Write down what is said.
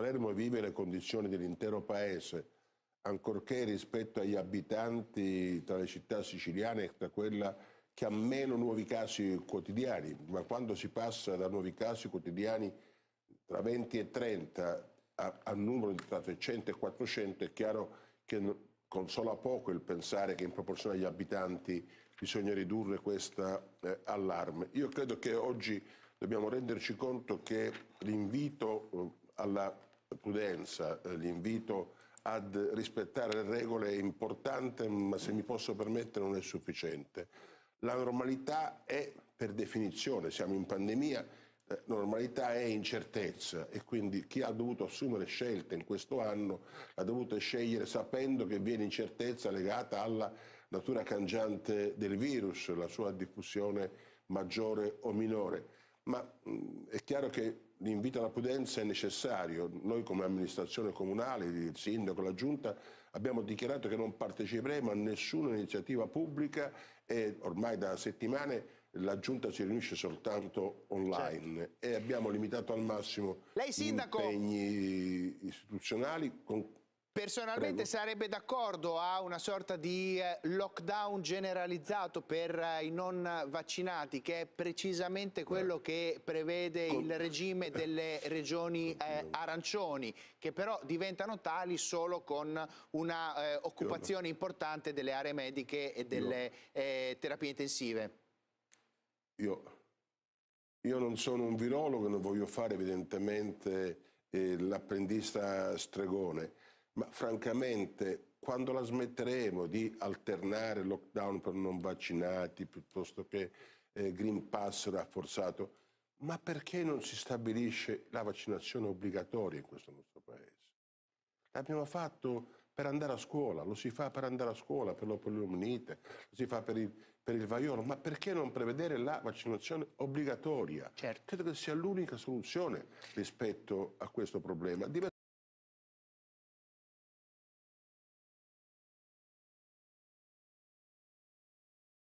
Palermo vive le condizioni dell'intero paese, ancorché rispetto agli abitanti tra le città siciliane e tra quella che ha meno nuovi casi quotidiani, ma quando si passa da nuovi casi quotidiani tra 20 e 30 a, a numero tra 300 e 400 è chiaro che consola poco il pensare che in proporzione agli abitanti bisogna ridurre questa eh, allarme. Io credo che oggi dobbiamo renderci conto che l'invito eh, alla prudenza, eh, l'invito ad rispettare le regole è importante, ma se mi posso permettere non è sufficiente. La normalità è, per definizione, siamo in pandemia, eh, normalità è incertezza e quindi chi ha dovuto assumere scelte in questo anno ha dovuto scegliere sapendo che viene incertezza legata alla natura cangiante del virus, la sua diffusione maggiore o minore ma mh, è chiaro che l'invito alla prudenza è necessario. Noi come amministrazione comunale, il sindaco, la giunta, abbiamo dichiarato che non parteciperemo a nessuna iniziativa pubblica e ormai da settimane la giunta si riunisce soltanto online certo. e abbiamo limitato al massimo Lei, sindaco... gli impegni istituzionali con Personalmente Prego. sarebbe d'accordo a una sorta di eh, lockdown generalizzato per eh, i non vaccinati, che è precisamente quello eh. che prevede il regime delle regioni eh, arancioni, che però diventano tali solo con una eh, occupazione importante delle aree mediche e delle eh, terapie intensive. Io. Io non sono un virologo, non voglio fare evidentemente l'apprendista stregone ma francamente quando la smetteremo di alternare lockdown per non vaccinati piuttosto che eh, Green Pass rafforzato, ma perché non si stabilisce la vaccinazione obbligatoria in questo nostro paese? L'abbiamo fatto per andare a scuola, lo si fa per andare a scuola, per l'opoliomielite, lo si fa per il, per il, vaiolo, ma perché non prevedere la vaccinazione obbligatoria? Certo. Credo che sia l'unica soluzione rispetto a questo problema.